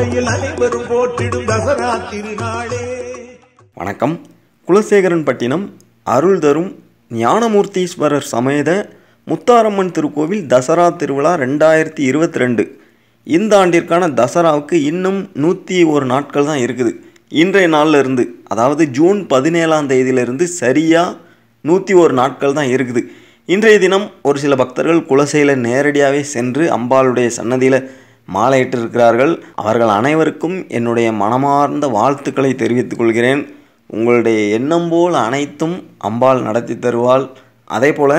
அனைவரும் போட்டிடும் தசரா திருநாளே வணக்கம் குலசேகரன் பட்டினம் அருள் தரும் ஞானமூர்த்தீஸ்வரர் சமேத முத்தாரம்மன் திருக்கோவில் தசரா திருவிழா ரெண்டாயிரத்தி இருபத்தி ரெண்டு இந்த ஆண்டிற்கான தசராவுக்கு இன்னும் நூற்றி ஒரு நாட்கள் தான் இருக்குது இன்றைய நாளில் இருந்து அதாவது ஜூன் பதினேழாம் தேதியிலிருந்து சரியாக நூற்றி ஒரு நாட்கள் தான் இருக்குது இன்றைய தினம் ஒரு சில பக்தர்கள் குலசையில் நேரடியாகவே சென்று அம்பாளுடைய சன்னதியில் மாலையிட்டிருக்கிறார்கள் அவர்கள் அனைவருக்கும் என்னுடைய மனமார்ந்த வாழ்த்துக்களை தெரிவித்துக் கொள்கிறேன் உங்களுடைய எண்ணம் போல் அனைத்தும் அம்பாள் நடத்தி தருவாள் அதே போல்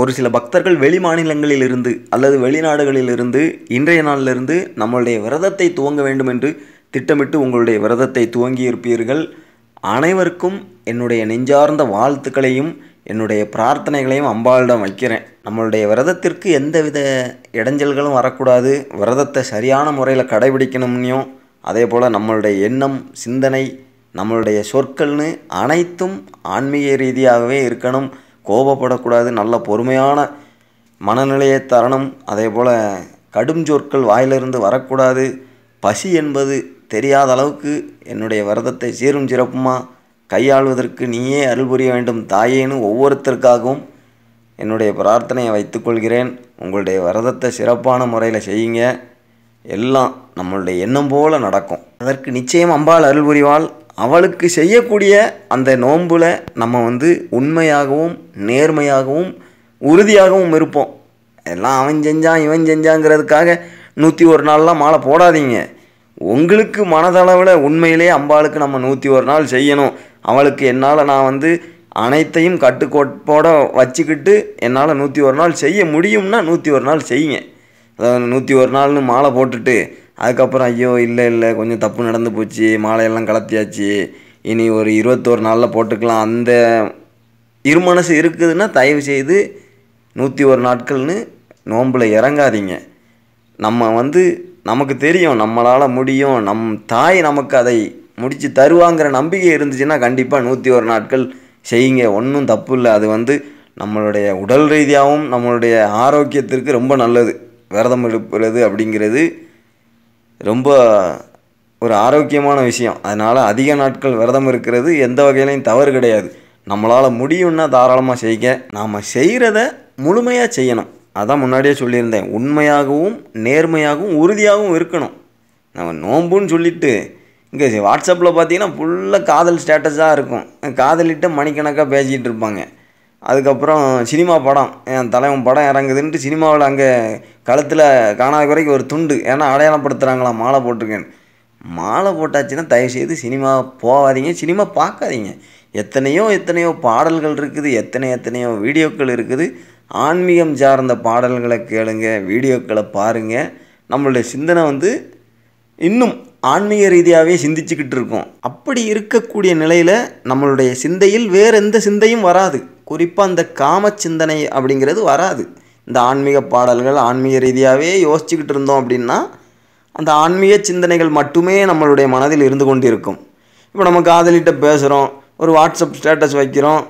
ஒரு சில பக்தர்கள் வெளி மாநிலங்களிலிருந்து அல்லது வெளிநாடுகளிலிருந்து இன்றைய நாளிலிருந்து நம்மளுடைய விரதத்தை துவங்க வேண்டும் என்று திட்டமிட்டு உங்களுடைய விரதத்தை துவங்கியிருப்பீர்கள் அனைவருக்கும் என்னுடைய நெஞ்சார்ந்த வாழ்த்துக்களையும் என்னுடைய பிரார்த்தனைகளையும் அம்பாளிடம் வைக்கிறேன் நம்மளுடைய விரதத்திற்கு எந்தவித இடைஞ்சல்களும் வரக்கூடாது விரதத்தை சரியான முறையில் கடைபிடிக்கணும்னையும் அதே போல் நம்மளுடைய எண்ணம் சிந்தனை நம்மளுடைய சொற்கள்னு அனைத்தும் ஆன்மீக ரீதியாகவே இருக்கணும் கோபப்படக்கூடாது நல்ல பொறுமையான மனநிலையை தரணும் அதே போல் கடும் சொற்கள் வாயிலிருந்து வரக்கூடாது பசி என்பது தெரியாத அளவுக்கு என்னுடைய விரதத்தை சீரும் சிறப்புமாக கையாள்வதற்கு நீயே அருள் புரிய வேண்டும் தாயேன்னு ஒவ்வொருத்தருக்காகவும் என்னுடைய பிரார்த்தனையை வைத்துக்கொள்கிறேன் உங்களுடைய விரதத்தை சிறப்பான முறையில் செய்யுங்க எல்லாம் நம்மளுடைய எண்ணம் போல் நடக்கும் அதற்கு நிச்சயம் அம்பாள் அருள் புரிவாள் அவளுக்கு செய்யக்கூடிய அந்த நோன்பில் நம்ம வந்து உண்மையாகவும் நேர்மையாகவும் உறுதியாகவும் இருப்போம் எல்லாம் அவன் செஞ்சான் இவன் செஞ்சாங்கிறதுக்காக நூற்றி ஒரு நாள்லாம் மாலை போடாதீங்க உங்களுக்கு மனதளவில் உண்மையிலே அம்பாளுக்கு நம்ம நூற்றி ஒரு நாள் செய்யணும் அவளுக்கு என்னால் நான் வந்து அனைத்தையும் கட்டுக்கோட்போட வச்சுக்கிட்டு என்னால் நூற்றி ஒரு நாள் செய்ய முடியும்னா நூற்றி ஒரு நாள் செய்யுங்க அதாவது நூற்றி ஒரு நாள்னு மாலை போட்டுட்டு அதுக்கப்புறம் ஐயோ இல்லை இல்லை கொஞ்சம் தப்பு நடந்து போச்சு மாலையெல்லாம் கலத்தியாச்சு இனி ஒரு இருபத்தோரு நாளில் போட்டுக்கலாம் அந்த இருமனசு இருக்குதுன்னா தயவு செய்து நூற்றி ஒரு நாட்கள்னு நோம்பில் இறங்காதீங்க நம்ம வந்து நமக்கு தெரியும் நம்மளால் முடியும் நம் தாய் நமக்கு அதை முடித்து தருவாங்கிற நம்பிக்கை இருந்துச்சுன்னா கண்டிப்பாக நூற்றி ஒரு நாட்கள் செய்யுங்க ஒன்றும் தப்பு இல்லை அது வந்து நம்மளுடைய உடல் ரீதியாகவும் நம்மளுடைய ஆரோக்கியத்திற்கு ரொம்ப நல்லது விரதம் எடுப்பது அப்படிங்கிறது ரொம்ப ஒரு ஆரோக்கியமான விஷயம் அதனால் அதிக நாட்கள் விரதம் இருக்கிறது எந்த வகையிலையும் தவறு கிடையாது நம்மளால் முடியும்னா தாராளமாக செய்க நாம் செய்கிறத முழுமையாக செய்யணும் அதான் முன்னாடியே சொல்லியிருந்தேன் உண்மையாகவும் நேர்மையாகவும் உறுதியாகவும் இருக்கணும் நம்ம நோம்புன்னு சொல்லிவிட்டு இங்கே வாட்ஸ்அப்பில் பார்த்தீங்கன்னா ஃபுல்லாக காதல் ஸ்டேட்டஸாக இருக்கும் காதலிட்டு மணிக்கணக்காக பேசிகிட்டு இருப்பாங்க அதுக்கப்புறம் சினிமா படம் என் தலைவன் படம் இறங்குதுன்ட்டு சினிமாவில் அங்கே கழுத்தில் காணாத குறைக்கு ஒரு துண்டு ஏன்னா அடையாளப்படுத்துகிறாங்களா மாலை போட்டிருக்கேன்னு மாலை போட்டாச்சுன்னா தயவுசெய்து சினிமா போகாதீங்க சினிமா பார்க்காதீங்க எத்தனையோ எத்தனையோ பாடல்கள் இருக்குது எத்தனை எத்தனையோ வீடியோக்கள் இருக்குது ஆன்மீகம் சார்ந்த பாடல்களை கேளுங்க வீடியோக்களை பாருங்கள் நம்மளுடைய சிந்தனை வந்து இன்னும் ஆன்மீக ரீதியாகவே சிந்திச்சுக்கிட்டு இருக்கோம் அப்படி இருக்கக்கூடிய நிலையில் நம்மளுடைய சிந்தையில் வேறு எந்த சிந்தையும் வராது குறிப்பாக அந்த காம சிந்தனை அப்படிங்கிறது வராது இந்த ஆன்மீக பாடல்கள் ஆன்மீக ரீதியாகவே யோசிச்சுக்கிட்டு இருந்தோம் அப்படின்னா அந்த ஆன்மீக சிந்தனைகள் மட்டுமே நம்மளுடைய மனதில் இருந்து கொண்டு இருக்கும் இப்போ நம்ம காதலிட்ட பேசுகிறோம் ஒரு வாட்ஸ்அப் ஸ்டேட்டஸ் வைக்கிறோம்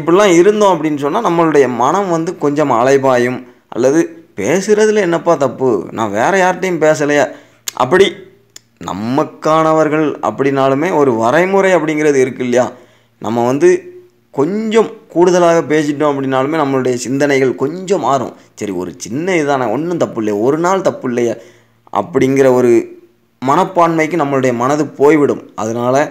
இப்படிலாம் இருந்தோம் அப்படின்னு சொன்னால் நம்மளுடைய மனம் வந்து கொஞ்சம் அலைபாயும் அல்லது பேசுகிறதுல என்னப்பா தப்பு நான் வேறு யார்கிட்டையும் பேசலையா அப்படி நமக்கானவர்கள் அப்படின்னாலுமே ஒரு வரைமுறை அப்படிங்கிறது இருக்கு இல்லையா நம்ம வந்து கொஞ்சம் கூடுதலாக பேசிட்டோம் அப்படின்னாலுமே நம்மளுடைய சிந்தனைகள் கொஞ்சம் மாறும் சரி ஒரு சின்ன இதான ஒன்றும் தப்பு இல்லையா ஒரு நாள் தப்பு இல்லையா அப்படிங்கிற ஒரு மனப்பான்மைக்கு நம்மளுடைய மனது போய்விடும் அதனால்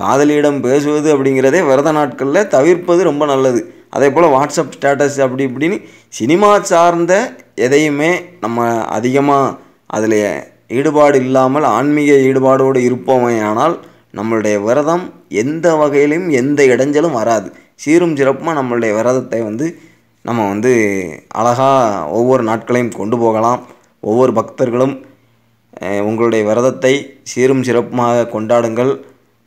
காதலியிடம் பேசுவது அப்படிங்கிறதே விரத நாட்களில் தவிர்ப்பது ரொம்ப நல்லது அதே போல் வாட்ஸ்அப் ஸ்டேட்டஸ் அப்படி இப்படின்னு சினிமா சார்ந்த எதையுமே நம்ம அதிகமாக அதில் ஈடுபாடு இல்லாமல் ஆன்மீக ஈடுபாடோடு இருப்போமையானால் நம்மளுடைய விரதம் எந்த வகையிலும் எந்த இடைஞ்சலும் வராது சீரும் சிறப்புமாக நம்மளுடைய விரதத்தை வந்து நம்ம வந்து அழகாக ஒவ்வொரு நாட்களையும் கொண்டு போகலாம் ஒவ்வொரு பக்தர்களும் உங்களுடைய விரதத்தை சீரும் சிறப்புமாக கொண்டாடுங்கள்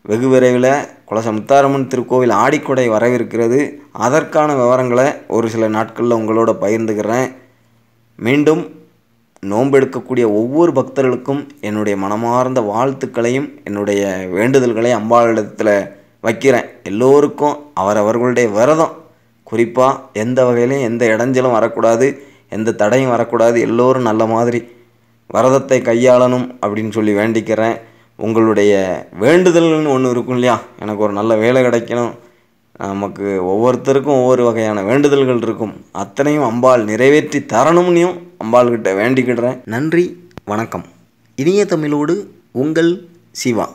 வெகு விரைவில் குலச முத்தாரம்மன் திருக்கோவில் ஆடிக்கொடை வரவிருக்கிறது அதற்கான விவரங்களை ஒரு சில நாட்களில் உங்களோட பகிர்ந்துக்கிறேன் மீண்டும் நோன்பெடுக்கக்கூடிய எடுக்கக்கூடிய ஒவ்வொரு பக்தர்களுக்கும் என்னுடைய மனமார்ந்த வாழ்த்துக்களையும் என்னுடைய வேண்டுதல்களையும் அம்பாளிடத்தில் வைக்கிறேன் எல்லோருக்கும் அவரவர்களுடைய விரதம் குறிப்பாக எந்த வகையிலையும் எந்த இடைஞ்சலும் வரக்கூடாது எந்த தடையும் வரக்கூடாது எல்லோரும் நல்ல மாதிரி விரதத்தை கையாளணும் அப்படின்னு சொல்லி வேண்டிக்கிறேன் உங்களுடைய வேண்டுதல்னு ஒன்று இருக்கும் இல்லையா எனக்கு ஒரு நல்ல வேலை கிடைக்கணும் நமக்கு ஒவ்வொருத்தருக்கும் ஒவ்வொரு வகையான வேண்டுதல்கள் இருக்கும் அத்தனையும் அம்பாள் நிறைவேற்றி தரணும்னையும் அம்பாள்கிட்ட வேண்டிக்கிடுறேன் நன்றி வணக்கம் இனிய தமிழோடு உங்கள் சிவா